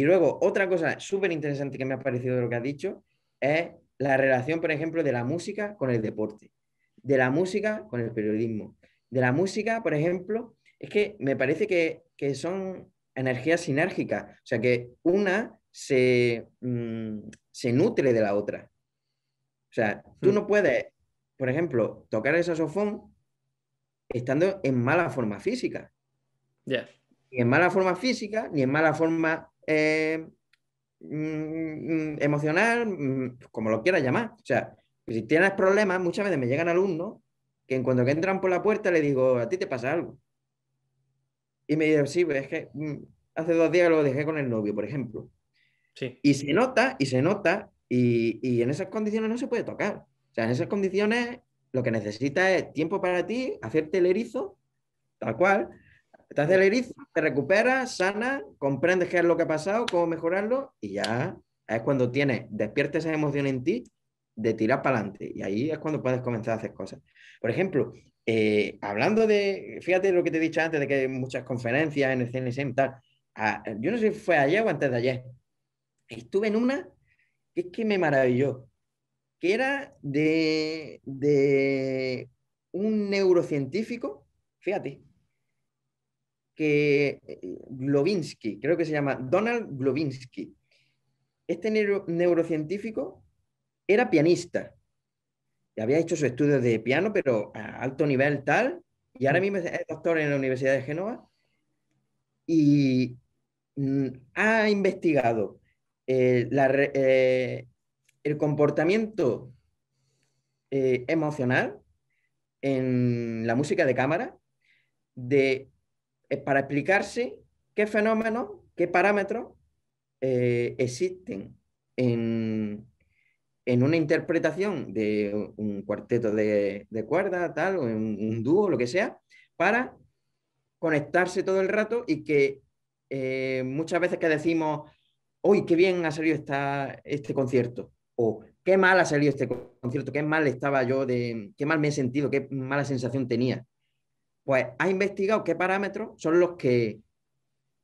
Y luego, otra cosa súper interesante que me ha parecido de lo que has dicho es la relación, por ejemplo, de la música con el deporte, de la música con el periodismo, de la música, por ejemplo, es que me parece que, son energías sinérgicas, o sea que una se, mm, nutre de la otra. O sea, tú hmm. no puedes, por ejemplo, tocar el saxofón estando en mala forma física. Ni en mala forma física, ni en mala forma eh, mm, mm, emocional, mm, como lo quieras llamar. O sea, si tienes problemas, muchas veces me llegan alumnos que en cuanto que entran por la puerta le digo, a ti te pasa algo. Y me dicen, sí, es que hace dos días lo dejé con el novio, por ejemplo. Sí. Y se nota, y se nota, y, y, en esas condiciones no se puede tocar. O sea, en esas condiciones lo que necesita es tiempo para ti, hacerte el erizo, tal cual, Estás la erizo, te recuperas, sana, comprendes qué es lo que ha pasado, cómo mejorarlo y ya es cuando tienes, despierta esa emoción en ti de tirar para adelante y ahí es cuando puedes comenzar a hacer cosas. Por ejemplo, eh, hablando de, fíjate lo que te he dicho antes de que hay muchas conferencias en el CNSM, tal, ah, yo no sé si fue ayer o antes de ayer, estuve en una que es que me maravilló, que era de, de un neurocientífico, fíjate, que eh, Glovinsky, creo que se llama Donald Glovinsky. Este neurocientífico era pianista. Y había hecho sus estudios de piano, pero a alto nivel tal. Y ahora mm. mismo es doctor en la Universidad de Génova. Y mm, ha investigado eh, eh, el comportamiento emocional en la música de cámara de eh, para explicarse qué fenómenos, qué parámetros eh, existen en, una interpretación de un cuarteto de, de cuerda, tal, o un, un dúo, lo que sea, para conectarse todo el rato y que eh, muchas veces que decimos, hoy qué bien ha salido este concierto, o qué mal ha salido este concierto, qué mal estaba yo, de, qué mal me he sentido, qué mala sensación tenía pues ha investigado qué parámetros son los que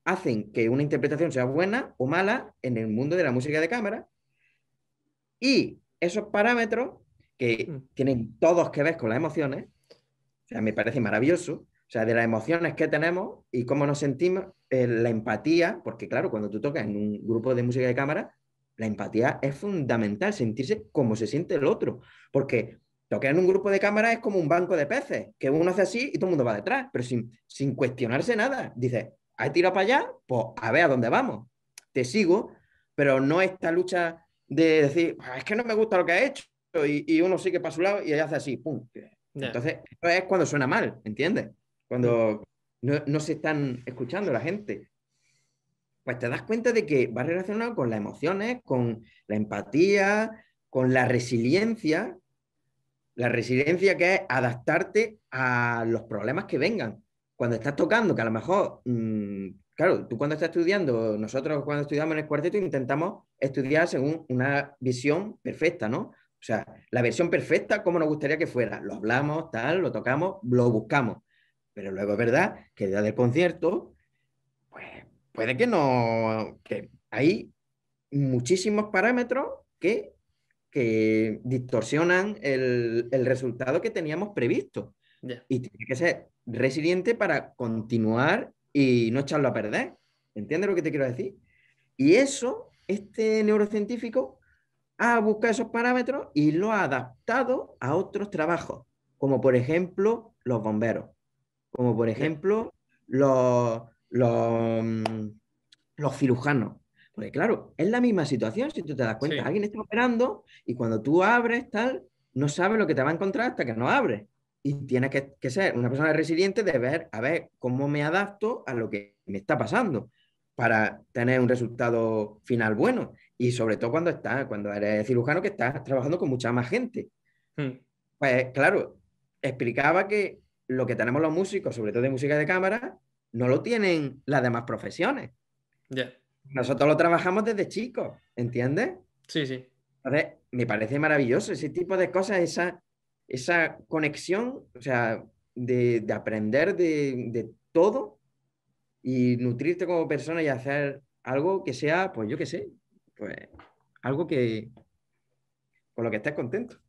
hacen que una interpretación sea buena o mala en el mundo de la música de cámara. Y esos parámetros, que mm. tienen todos que ver con las emociones, o me parece maravilloso, o sea, de las emociones que tenemos y cómo nos sentimos, eh, la empatía, porque claro, cuando tú tocas en un grupo de música de cámara, la empatía es fundamental, sentirse como se siente el otro, porque lo que en un grupo de cámaras es como un banco de peces, que uno hace así y todo el mundo va detrás, pero sin, cuestionarse nada. Dice, ¿has tirado para allá? Pues a ver a dónde vamos. Te sigo, pero no esta lucha de decir, pues, es que no me gusta lo que ha hecho, y, uno sigue para su lado y ella hace así, ¡pum! Entonces, es cuando suena mal, ¿entiendes? Cuando mm. no, no, se están escuchando la gente. Pues te das cuenta de que va relacionado con las emociones, con la empatía, con la resiliencia, la resiliencia que es adaptarte a los problemas que vengan. Cuando estás tocando, que a lo mejor, mm, claro, tú cuando estás estudiando, nosotros cuando estudiamos en el cuarteto intentamos estudiar según una visión perfecta, ¿no? O sea, la versión perfecta, como nos gustaría que fuera. Lo hablamos, tal, lo tocamos, lo buscamos. Pero luego es verdad que el del concierto, pues puede que no, que hay muchísimos parámetros que que distorsionan el, resultado que teníamos previsto. Y tiene que ser resiliente para continuar y no echarlo a perder. ¿Entiendes lo que te quiero decir? Y eso, este neurocientífico ha buscado esos parámetros y lo ha adaptado a otros trabajos, como por ejemplo los bomberos, como por ejemplo los, los mm, cirujanos, porque claro, es la misma situación, si tú te das cuenta, alguien está operando y cuando tú abres tal, no sabes lo que te va a encontrar hasta que no abres. Y tienes que, ser una persona resiliente de ver, a ver, cómo me adapto a lo que me está pasando para tener un resultado final bueno. Y sobre todo cuando estás, cuando eres cirujano que estás trabajando con mucha más gente. Hmm. Pues claro, explicaba que lo que tenemos los músicos, sobre todo de música de cámara, no lo tienen las demás profesiones. Nosotros lo trabajamos desde chicos, ¿entiendes? Sí, sí. Entonces, me parece maravilloso ese tipo de cosas, esa, esa conexión, o sea, de, de aprender de, de, todo y nutrirte como persona y hacer algo que sea, pues yo qué sé, pues algo que con lo que estés contento.